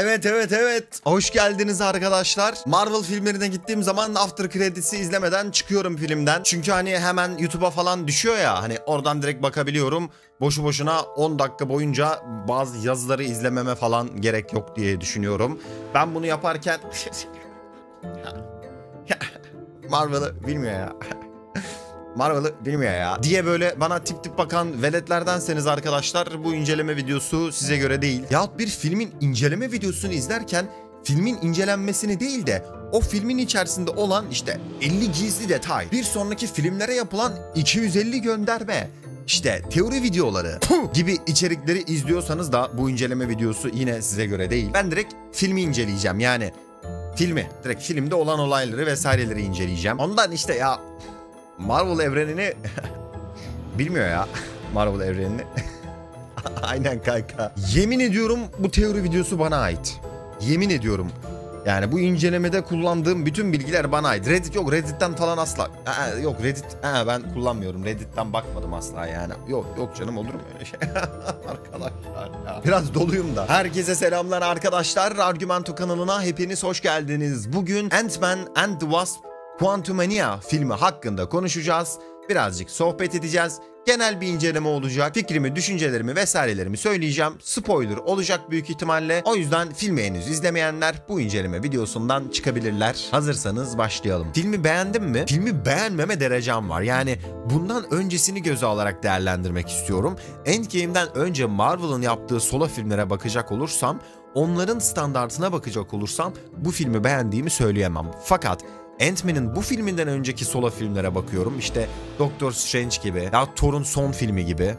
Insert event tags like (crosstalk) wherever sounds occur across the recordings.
Evet evet evet. Hoş geldiniz arkadaşlar. Marvel filmlerine gittiğim zaman after credits'i izlemeden çıkıyorum filmden. Çünkü hani hemen YouTube'a falan düşüyor ya. Hani oradan direkt bakabiliyorum. Boşu boşuna 10 dakika boyunca bazı yazıları izlememe falan gerek yok diye düşünüyorum. Ben bunu yaparken... (laughs) Marvel'ı bilmiyor ya. Marvel'ı bilmiyor ya diye böyle bana tip tip bakan veletlerdenseniz arkadaşlar bu inceleme videosu size göre değil. Yahut bir filmin inceleme videosunu izlerken filmin incelenmesini değil de o filmin içerisinde olan işte 50 gizli detay, bir sonraki filmlere yapılan 250 gönderme, işte teori videoları gibi içerikleri izliyorsanız da bu inceleme videosu yine size göre değil. Ben direkt filmi inceleyeceğim yani filmi direkt filmde olan olayları vesaireleri inceleyeceğim. Ondan işte ya Marvel evrenini (laughs) bilmiyor ya. (laughs) Marvel evrenini. (laughs) Aynen kanka. Yemin ediyorum bu teori videosu bana ait. Yemin ediyorum. Yani bu incelemede kullandığım bütün bilgiler bana ait. Reddit yok Reddit'ten falan asla. Aa, yok Reddit aa, ben kullanmıyorum. Reddit'ten bakmadım asla yani. Yok yok canım olur mu öyle şey? arkadaşlar ya. Biraz doluyum da. Herkese selamlar arkadaşlar. Argumento kanalına hepiniz hoş geldiniz. Bugün Ant-Man and the Wasp Quantumania filmi hakkında konuşacağız. Birazcık sohbet edeceğiz. Genel bir inceleme olacak. Fikrimi, düşüncelerimi vesairelerimi söyleyeceğim. Spoiler olacak büyük ihtimalle. O yüzden filmi henüz izlemeyenler bu inceleme videosundan çıkabilirler. Hazırsanız başlayalım. Filmi beğendim mi? Filmi beğenmeme derecem var. Yani bundan öncesini göze alarak değerlendirmek istiyorum. Endgame'den önce Marvel'ın yaptığı solo filmlere bakacak olursam, onların standartına bakacak olursam bu filmi beğendiğimi söyleyemem. Fakat Ant-Man'in bu filminden önceki solo filmlere bakıyorum. İşte Doctor Strange gibi, ya Thor'un son filmi gibi.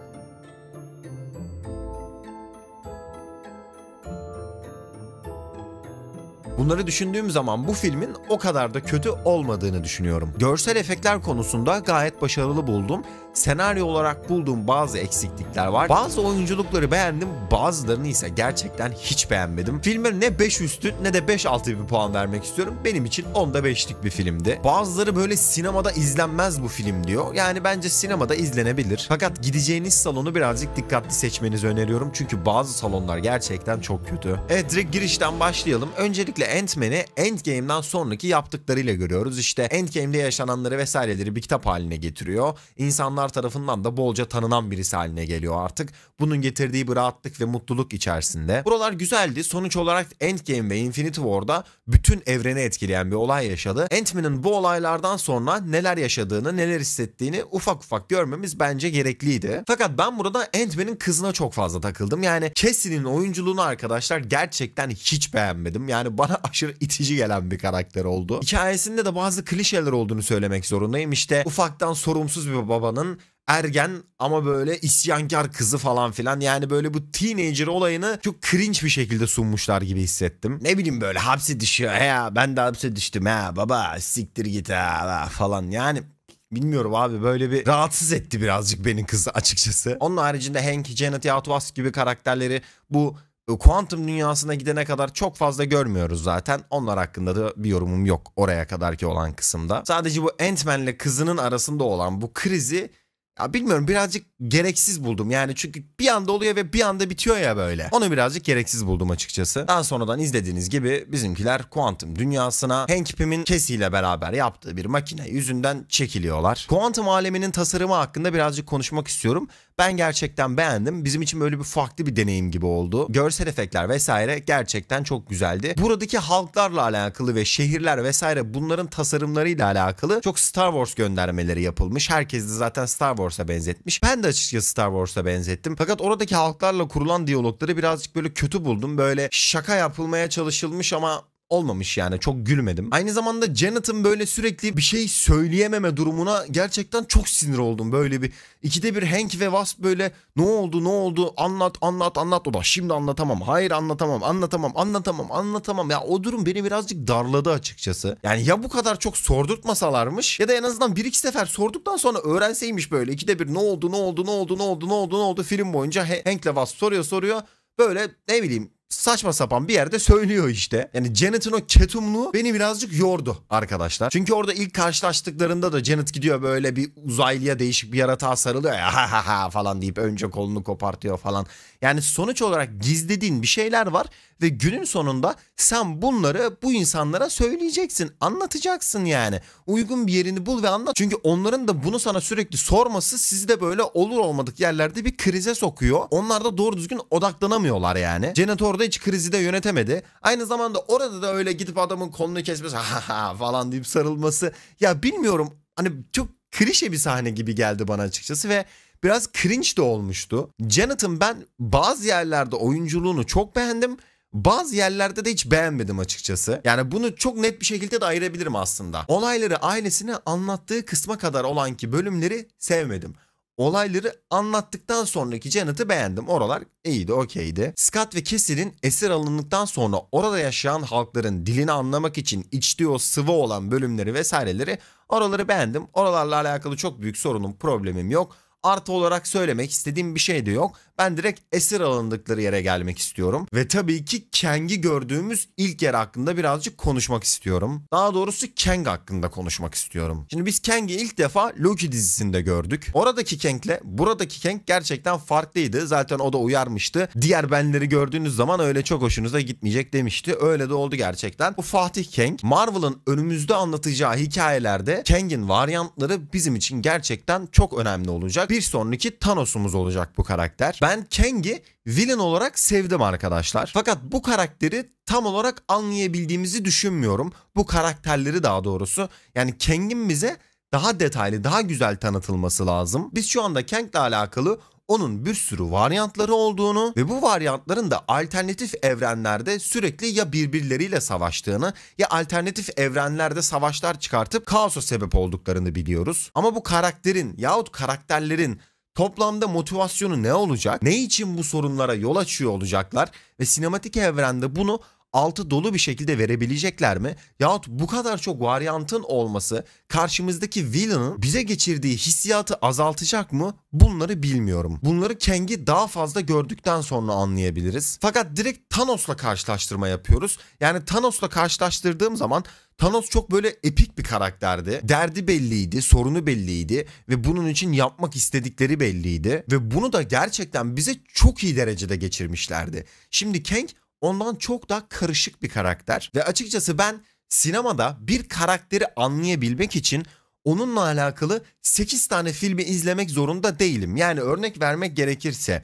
Bunları düşündüğüm zaman bu filmin o kadar da kötü olmadığını düşünüyorum. Görsel efektler konusunda gayet başarılı buldum senaryo olarak bulduğum bazı eksiklikler var. Bazı oyunculukları beğendim bazılarını ise gerçekten hiç beğenmedim. Filme ne 5 üstü ne de 5 altı bir puan vermek istiyorum. Benim için 10'da 5'lik bir filmdi. Bazıları böyle sinemada izlenmez bu film diyor. Yani bence sinemada izlenebilir. Fakat gideceğiniz salonu birazcık dikkatli seçmenizi öneriyorum. Çünkü bazı salonlar gerçekten çok kötü. Evet direkt girişten başlayalım. Öncelikle Ant-Man'i Endgame'den sonraki yaptıklarıyla görüyoruz. İşte Endgame'de yaşananları vesaireleri bir kitap haline getiriyor. İnsanlar insanlar tarafından da bolca tanınan birisi haline geliyor artık. Bunun getirdiği bir rahatlık ve mutluluk içerisinde. Buralar güzeldi. Sonuç olarak Endgame ve Infinity War'da bütün evreni etkileyen bir olay yaşadı. Ant-Man'in bu olaylardan sonra neler yaşadığını, neler hissettiğini ufak ufak görmemiz bence gerekliydi. Fakat ben burada Ant-Man'in kızına çok fazla takıldım. Yani Cassie'nin oyunculuğunu arkadaşlar gerçekten hiç beğenmedim. Yani bana (laughs) aşırı itici gelen bir karakter oldu. Hikayesinde de bazı klişeler olduğunu söylemek zorundayım. İşte ufaktan sorumsuz bir babanın ergen ama böyle isyankar kızı falan filan. Yani böyle bu teenager olayını çok cringe bir şekilde sunmuşlar gibi hissettim. Ne bileyim böyle hapse düşüyor. He ya ben de hapse düştüm he baba siktir git he falan. Yani Bilmiyorum abi böyle bir rahatsız etti birazcık benim kızı açıkçası. Onun haricinde Hank, Janet Yatwas gibi karakterleri bu e, kuantum dünyasına gidene kadar çok fazla görmüyoruz zaten. Onlar hakkında da bir yorumum yok oraya kadarki olan kısımda. Sadece bu Ant-Man'le kızının arasında olan bu krizi ya bilmiyorum birazcık gereksiz buldum. Yani çünkü bir anda oluyor ve bir anda bitiyor ya böyle. Onu birazcık gereksiz buldum açıkçası. Daha sonradan izlediğiniz gibi bizimkiler kuantum dünyasına Hank Pym'in kesiyle beraber yaptığı bir makine yüzünden çekiliyorlar. Kuantum aleminin tasarımı hakkında birazcık konuşmak istiyorum. Ben gerçekten beğendim. Bizim için böyle bir farklı bir deneyim gibi oldu. Görsel efektler vesaire gerçekten çok güzeldi. Buradaki halklarla alakalı ve şehirler vesaire bunların tasarımlarıyla alakalı çok Star Wars göndermeleri yapılmış. Herkes de zaten Star Wars'a benzetmiş. Ben de açıkçası Star Wars'a benzettim. Fakat oradaki halklarla kurulan diyalogları birazcık böyle kötü buldum. Böyle şaka yapılmaya çalışılmış ama olmamış yani çok gülmedim. Aynı zamanda Janet'ın böyle sürekli bir şey söyleyememe durumuna gerçekten çok sinir oldum. Böyle bir ikide bir Hank ve Wasp böyle ne oldu ne oldu anlat anlat anlat o da şimdi anlatamam. Hayır anlatamam anlatamam anlatamam anlatamam. Ya o durum beni birazcık darladı açıkçası. Yani ya bu kadar çok sordurtmasalarmış ya da en azından bir iki sefer sorduktan sonra öğrenseymiş böyle ikide bir ne oldu ne oldu ne oldu ne oldu ne oldu ne oldu film boyunca Hank Hank'le Wasp soruyor soruyor. Böyle ne bileyim saçma sapan bir yerde söylüyor işte. Yani Janet'ın o ketumluğu beni birazcık yordu arkadaşlar. Çünkü orada ilk karşılaştıklarında da Janet gidiyor böyle bir uzaylıya değişik bir yaratığa sarılıyor ya ha ha ha falan deyip önce kolunu kopartıyor falan. Yani sonuç olarak gizlediğin bir şeyler var ve günün sonunda sen bunları bu insanlara söyleyeceksin, anlatacaksın yani. Uygun bir yerini bul ve anlat. Çünkü onların da bunu sana sürekli sorması sizi de böyle olur olmadık yerlerde bir krize sokuyor. Onlar da doğru düzgün odaklanamıyorlar yani. Janet orada Orada hiç krizi de yönetemedi. Aynı zamanda orada da öyle gidip adamın kolunu kesmesi (laughs) falan deyip sarılması. Ya bilmiyorum hani çok klişe bir sahne gibi geldi bana açıkçası ve biraz cringe de olmuştu. Jonathan ben bazı yerlerde oyunculuğunu çok beğendim. Bazı yerlerde de hiç beğenmedim açıkçası. Yani bunu çok net bir şekilde de ayırabilirim aslında. Olayları ailesine anlattığı kısma kadar olan ki bölümleri sevmedim olayları anlattıktan sonraki Janet'ı beğendim. Oralar iyiydi, okeydi. Scott ve Kessel'in esir alındıktan sonra orada yaşayan halkların dilini anlamak için içtiği o sıvı olan bölümleri vesaireleri oraları beğendim. Oralarla alakalı çok büyük sorunum, problemim yok. Artı olarak söylemek istediğim bir şey de yok. Ben direkt esir alındıkları yere gelmek istiyorum. Ve tabii ki Kang'i gördüğümüz ilk yer hakkında birazcık konuşmak istiyorum. Daha doğrusu Kang hakkında konuşmak istiyorum. Şimdi biz Kang'i ilk defa Loki dizisinde gördük. Oradaki Kang'le buradaki Kang gerçekten farklıydı. Zaten o da uyarmıştı. Diğer benleri gördüğünüz zaman öyle çok hoşunuza gitmeyecek demişti. Öyle de oldu gerçekten. Bu Fatih Kang Marvel'ın önümüzde anlatacağı hikayelerde Kang'in varyantları bizim için gerçekten çok önemli olacak. Bir sonraki Thanos'umuz olacak bu karakter. Ben ben Kang'i villain olarak sevdim arkadaşlar. Fakat bu karakteri tam olarak anlayabildiğimizi düşünmüyorum. Bu karakterleri daha doğrusu. Yani Kang'in bize daha detaylı, daha güzel tanıtılması lazım. Biz şu anda Kang'le alakalı onun bir sürü varyantları olduğunu ve bu varyantların da alternatif evrenlerde sürekli ya birbirleriyle savaştığını ya alternatif evrenlerde savaşlar çıkartıp kaosa sebep olduklarını biliyoruz. Ama bu karakterin yahut karakterlerin Toplamda motivasyonu ne olacak? Ne için bu sorunlara yol açıyor olacaklar? Ve sinematik evrende bunu altı dolu bir şekilde verebilecekler mi? Yahut bu kadar çok varyantın olması karşımızdaki villain'ın bize geçirdiği hissiyatı azaltacak mı? Bunları bilmiyorum. Bunları Kang'i daha fazla gördükten sonra anlayabiliriz. Fakat direkt Thanos'la karşılaştırma yapıyoruz. Yani Thanos'la karşılaştırdığım zaman Thanos çok böyle epik bir karakterdi. Derdi belliydi, sorunu belliydi ve bunun için yapmak istedikleri belliydi. Ve bunu da gerçekten bize çok iyi derecede geçirmişlerdi. Şimdi Kang ondan çok daha karışık bir karakter. Ve açıkçası ben sinemada bir karakteri anlayabilmek için onunla alakalı 8 tane filmi izlemek zorunda değilim. Yani örnek vermek gerekirse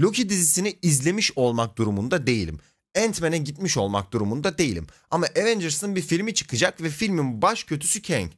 Loki dizisini izlemiş olmak durumunda değilim. Ant-Man'e gitmiş olmak durumunda değilim. Ama Avengers'ın bir filmi çıkacak ve filmin baş kötüsü Kang.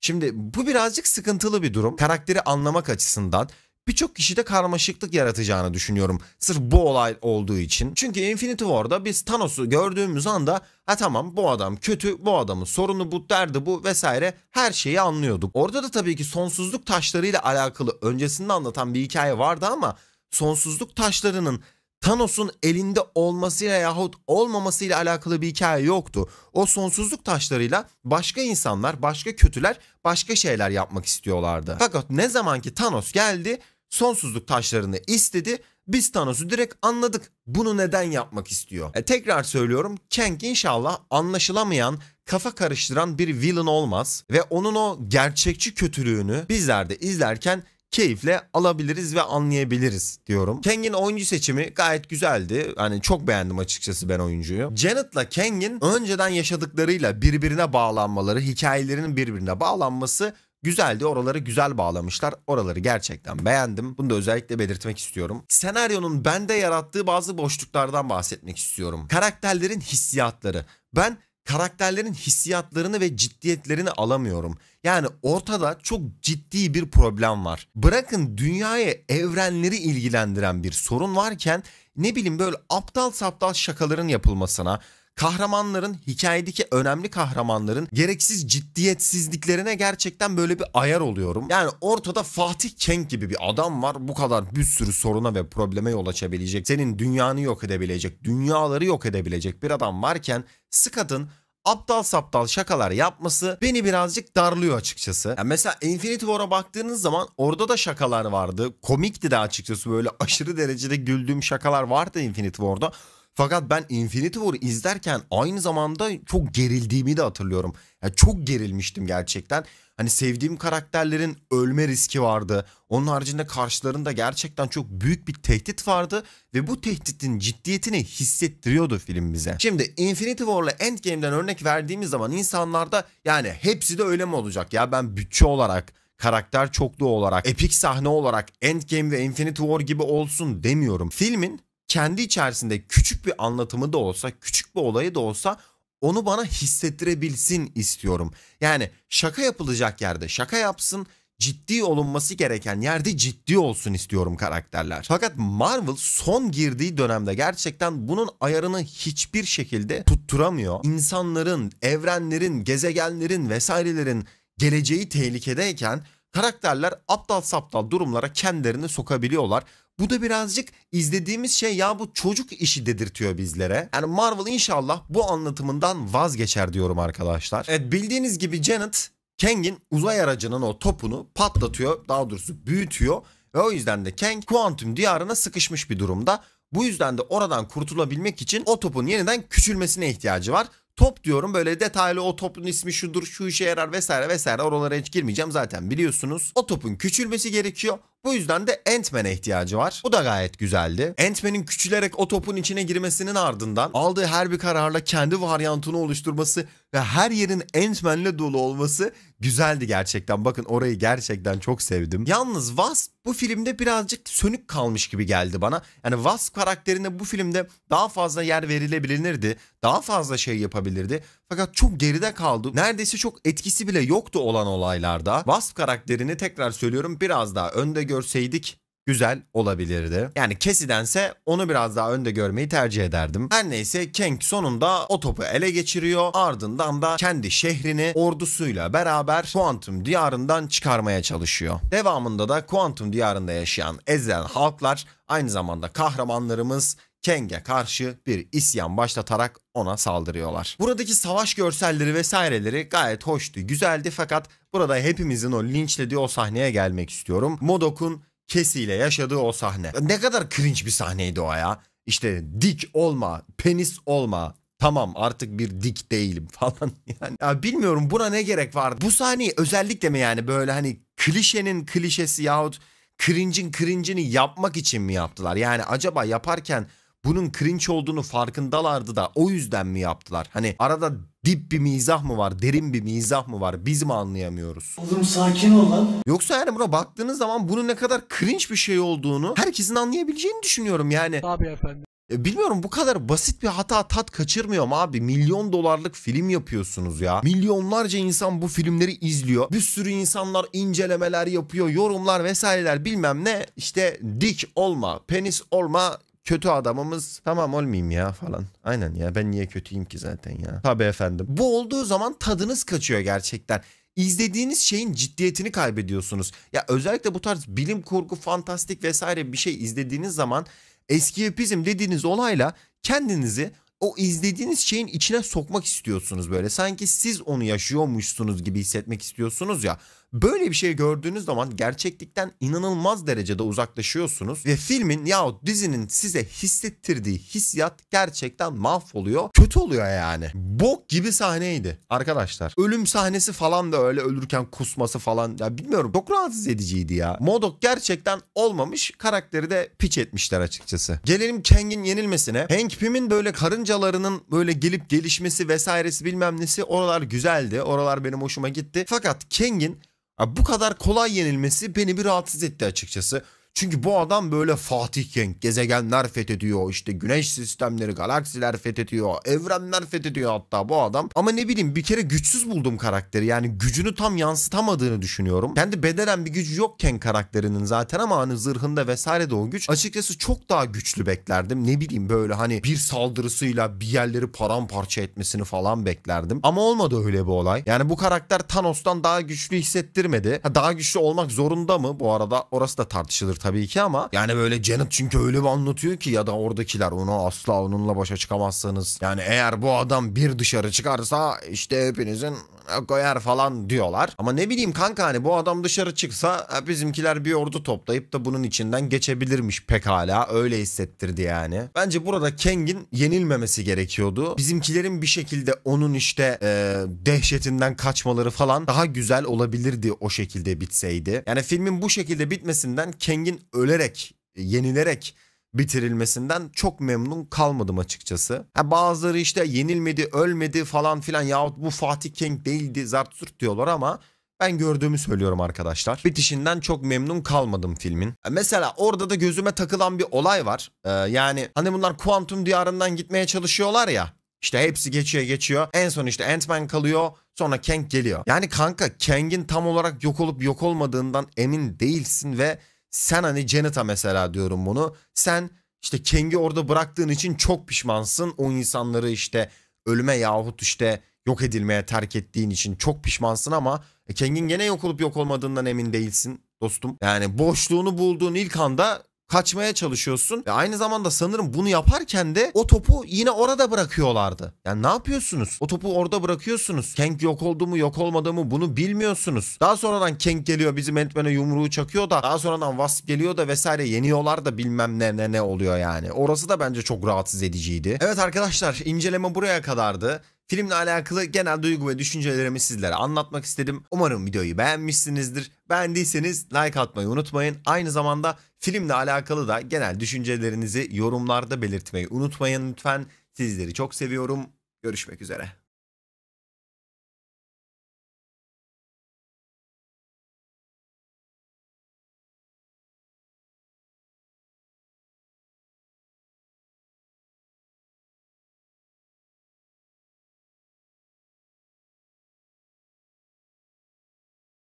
Şimdi bu birazcık sıkıntılı bir durum. Karakteri anlamak açısından birçok kişide karmaşıklık yaratacağını düşünüyorum. Sırf bu olay olduğu için. Çünkü Infinity War'da biz Thanos'u gördüğümüz anda ha tamam bu adam kötü, bu adamın sorunu bu, derdi bu vesaire her şeyi anlıyorduk. Orada da tabii ki sonsuzluk taşlarıyla alakalı öncesinde anlatan bir hikaye vardı ama sonsuzluk taşlarının Thanos'un elinde olmasıyla yahut olmamasıyla alakalı bir hikaye yoktu. O sonsuzluk taşlarıyla başka insanlar, başka kötüler, başka şeyler yapmak istiyorlardı. Fakat ne zaman ki Thanos geldi, sonsuzluk taşlarını istedi. Biz Thanos'u direkt anladık. Bunu neden yapmak istiyor? E, tekrar söylüyorum. Kang inşallah anlaşılamayan, kafa karıştıran bir villain olmaz ve onun o gerçekçi kötülüğünü bizler de izlerken keyifle alabiliriz ve anlayabiliriz diyorum. Kang'in oyuncu seçimi gayet güzeldi. Hani çok beğendim açıkçası ben oyuncuyu. Janet'la Kang'in önceden yaşadıklarıyla birbirine bağlanmaları, hikayelerinin birbirine bağlanması Güzeldi oraları güzel bağlamışlar. Oraları gerçekten beğendim. Bunu da özellikle belirtmek istiyorum. Senaryonun bende yarattığı bazı boşluklardan bahsetmek istiyorum. Karakterlerin hissiyatları. Ben karakterlerin hissiyatlarını ve ciddiyetlerini alamıyorum. Yani ortada çok ciddi bir problem var. Bırakın dünyayı, evrenleri ilgilendiren bir sorun varken ne bileyim böyle aptal saptal şakaların yapılmasına, kahramanların hikayedeki önemli kahramanların gereksiz ciddiyetsizliklerine gerçekten böyle bir ayar oluyorum. Yani ortada Fatih Kenk gibi bir adam var. Bu kadar bir sürü soruna ve probleme yol açabilecek. Senin dünyanı yok edebilecek, dünyaları yok edebilecek bir adam varken Scott'ın aptal saptal şakalar yapması beni birazcık darlıyor açıkçası. Yani mesela Infinity War'a baktığınız zaman orada da şakalar vardı. Komikti de açıkçası böyle aşırı derecede güldüğüm şakalar vardı Infinity War'da. Fakat ben Infinity War'ı izlerken aynı zamanda çok gerildiğimi de hatırlıyorum. Yani çok gerilmiştim gerçekten. Hani sevdiğim karakterlerin ölme riski vardı. Onun haricinde karşılarında gerçekten çok büyük bir tehdit vardı ve bu tehditin ciddiyetini hissettiriyordu film bize. Şimdi Infinity War ile Endgame'den örnek verdiğimiz zaman insanlarda yani hepsi de öyle mi olacak? Ya ben bütçe olarak karakter çokluğu olarak, epik sahne olarak Endgame ve Infinity War gibi olsun demiyorum. Filmin kendi içerisinde küçük bir anlatımı da olsa, küçük bir olayı da olsa onu bana hissettirebilsin istiyorum. Yani şaka yapılacak yerde şaka yapsın, ciddi olunması gereken yerde ciddi olsun istiyorum karakterler. Fakat Marvel son girdiği dönemde gerçekten bunun ayarını hiçbir şekilde tutturamıyor. İnsanların, evrenlerin, gezegenlerin vesairelerin geleceği tehlikedeyken karakterler aptal saptal durumlara kendilerini sokabiliyorlar. Bu da birazcık izlediğimiz şey ya bu çocuk işi dedirtiyor bizlere. Yani Marvel inşallah bu anlatımından vazgeçer diyorum arkadaşlar. Evet bildiğiniz gibi Janet Kang'in uzay aracının o topunu patlatıyor daha doğrusu büyütüyor. Ve o yüzden de Kang kuantum diyarına sıkışmış bir durumda. Bu yüzden de oradan kurtulabilmek için o topun yeniden küçülmesine ihtiyacı var. Top diyorum böyle detaylı o topun ismi şudur şu işe yarar vesaire vesaire oralara hiç girmeyeceğim zaten biliyorsunuz. O topun küçülmesi gerekiyor. Bu yüzden de Ant-Man'e ihtiyacı var. Bu da gayet güzeldi. Ant-Man'in küçülerek o topun içine girmesinin ardından aldığı her bir kararla kendi varyantını oluşturması ve her yerin Ant-Man'le dolu olması güzeldi gerçekten. Bakın orayı gerçekten çok sevdim. Yalnız Wasp bu filmde birazcık sönük kalmış gibi geldi bana. Yani Wasp karakterine bu filmde daha fazla yer verilebilirdi. Daha fazla şey yapabilirdi. Fakat çok geride kaldı. Neredeyse çok etkisi bile yoktu olan olaylarda. Wasp karakterini tekrar söylüyorum biraz daha önde görseydik güzel olabilirdi. Yani Kesidense onu biraz daha önde görmeyi tercih ederdim. Her neyse Kang sonunda o topu ele geçiriyor. Ardından da kendi şehrini ordusuyla beraber Kuantum diyarından çıkarmaya çalışıyor. Devamında da Kuantum diyarında yaşayan ezilen halklar aynı zamanda kahramanlarımız Keng'e karşı bir isyan başlatarak ona saldırıyorlar. Buradaki savaş görselleri vesaireleri gayet hoştu, güzeldi fakat burada hepimizin o linçlediği o sahneye gelmek istiyorum. Modok'un kesiyle yaşadığı o sahne. Ne kadar cringe bir sahneydi o ya. İşte dik olma, penis olma, tamam artık bir dik değilim (laughs) falan yani. Ya bilmiyorum buna ne gerek var? Bu sahneyi özellikle mi yani böyle hani klişenin klişesi yahut cringe'in cringe'ini yapmak için mi yaptılar? Yani acaba yaparken bunun cringe olduğunu farkındalardı da o yüzden mi yaptılar? Hani arada dip bir mizah mı var, derin bir mizah mı var biz mi anlayamıyoruz? Oğlum sakin ol lan. Yoksa yani buna baktığınız zaman bunun ne kadar cringe bir şey olduğunu herkesin anlayabileceğini düşünüyorum yani. Abi efendim. E, bilmiyorum bu kadar basit bir hata tat kaçırmıyor mu abi? Milyon dolarlık film yapıyorsunuz ya. Milyonlarca insan bu filmleri izliyor. Bir sürü insanlar incelemeler yapıyor, yorumlar vesaireler bilmem ne. İşte dik olma, penis olma, kötü adamımız tamam olmayayım ya falan. Aynen ya ben niye kötüyüm ki zaten ya. Tabii efendim. Bu olduğu zaman tadınız kaçıyor gerçekten İzlediğiniz şeyin ciddiyetini kaybediyorsunuz. Ya özellikle bu tarz bilim kurgu, fantastik vesaire bir şey izlediğiniz zaman eski eskiyopizm dediğiniz olayla kendinizi o izlediğiniz şeyin içine sokmak istiyorsunuz böyle. Sanki siz onu yaşıyormuşsunuz gibi hissetmek istiyorsunuz ya. Böyle bir şey gördüğünüz zaman gerçeklikten inanılmaz derecede uzaklaşıyorsunuz ve filmin yahut dizinin size hissettirdiği hissiyat gerçekten mahvoluyor. Kötü oluyor yani. Bok gibi sahneydi arkadaşlar. Ölüm sahnesi falan da öyle ölürken kusması falan ya bilmiyorum çok rahatsız ediciydi ya. Modok gerçekten olmamış karakteri de piç etmişler açıkçası. Gelelim Kang'in yenilmesine. Hank Pym'in böyle karıncalarının böyle gelip gelişmesi vesairesi bilmem nesi oralar güzeldi. Oralar benim hoşuma gitti. Fakat Kang'in bu kadar kolay yenilmesi beni bir rahatsız etti açıkçası. Çünkü bu adam böyle fatihken gezegenler fethediyor işte güneş sistemleri galaksiler fethediyor evrenler fethediyor hatta bu adam. Ama ne bileyim bir kere güçsüz buldum karakteri yani gücünü tam yansıtamadığını düşünüyorum. Kendi bedenen bir gücü yokken karakterinin zaten ama hani zırhında vesaire de o güç. Açıkçası çok daha güçlü beklerdim ne bileyim böyle hani bir saldırısıyla bir yerleri paramparça etmesini falan beklerdim. Ama olmadı öyle bir olay. Yani bu karakter Thanos'tan daha güçlü hissettirmedi. Ha, daha güçlü olmak zorunda mı bu arada orası da tartışılır tabii ki ama yani böyle Janet çünkü öyle bir anlatıyor ki ya da oradakiler onu asla onunla başa çıkamazsınız. Yani eğer bu adam bir dışarı çıkarsa işte hepinizin amına koyar falan diyorlar. Ama ne bileyim kanka hani bu adam dışarı çıksa bizimkiler bir ordu toplayıp da bunun içinden geçebilirmiş pekala öyle hissettirdi yani. Bence burada Kang'in yenilmemesi gerekiyordu. Bizimkilerin bir şekilde onun işte e, dehşetinden kaçmaları falan daha güzel olabilirdi o şekilde bitseydi. Yani filmin bu şekilde bitmesinden Kang'in ölerek, yenilerek bitirilmesinden çok memnun kalmadım açıkçası. Ha, bazıları işte yenilmedi, ölmedi falan filan yahut bu Fatih keng değildi Zartürt diyorlar ama ben gördüğümü söylüyorum arkadaşlar. Bitişinden çok memnun kalmadım filmin. Mesela orada da gözüme takılan bir olay var. Ee, yani hani bunlar kuantum diyarından gitmeye çalışıyorlar ya. İşte hepsi geçiyor geçiyor. En son işte Ant-Man kalıyor. Sonra Kang geliyor. Yani kanka Kang'in tam olarak yok olup yok olmadığından emin değilsin ve sen hani Janet'a mesela diyorum bunu. Sen işte Keng'i orada bıraktığın için çok pişmansın. O insanları işte ölüme yahut işte yok edilmeye terk ettiğin için çok pişmansın ama e, Keng'in gene yok olup yok olmadığından emin değilsin dostum. Yani boşluğunu bulduğun ilk anda kaçmaya çalışıyorsun. Ve aynı zamanda sanırım bunu yaparken de o topu yine orada bırakıyorlardı. Yani ne yapıyorsunuz? O topu orada bırakıyorsunuz. Kenk yok oldu mu yok olmadı mı bunu bilmiyorsunuz. Daha sonradan Kenk geliyor bizim Ant-Man'e yumruğu çakıyor da daha sonradan Wasp geliyor da vesaire yeniyorlar da bilmem ne ne ne oluyor yani. Orası da bence çok rahatsız ediciydi. Evet arkadaşlar inceleme buraya kadardı. Filmle alakalı genel duygu ve düşüncelerimi sizlere anlatmak istedim. Umarım videoyu beğenmişsinizdir. Beğendiyseniz like atmayı unutmayın. Aynı zamanda filmle alakalı da genel düşüncelerinizi yorumlarda belirtmeyi unutmayın lütfen. Sizleri çok seviyorum. Görüşmek üzere.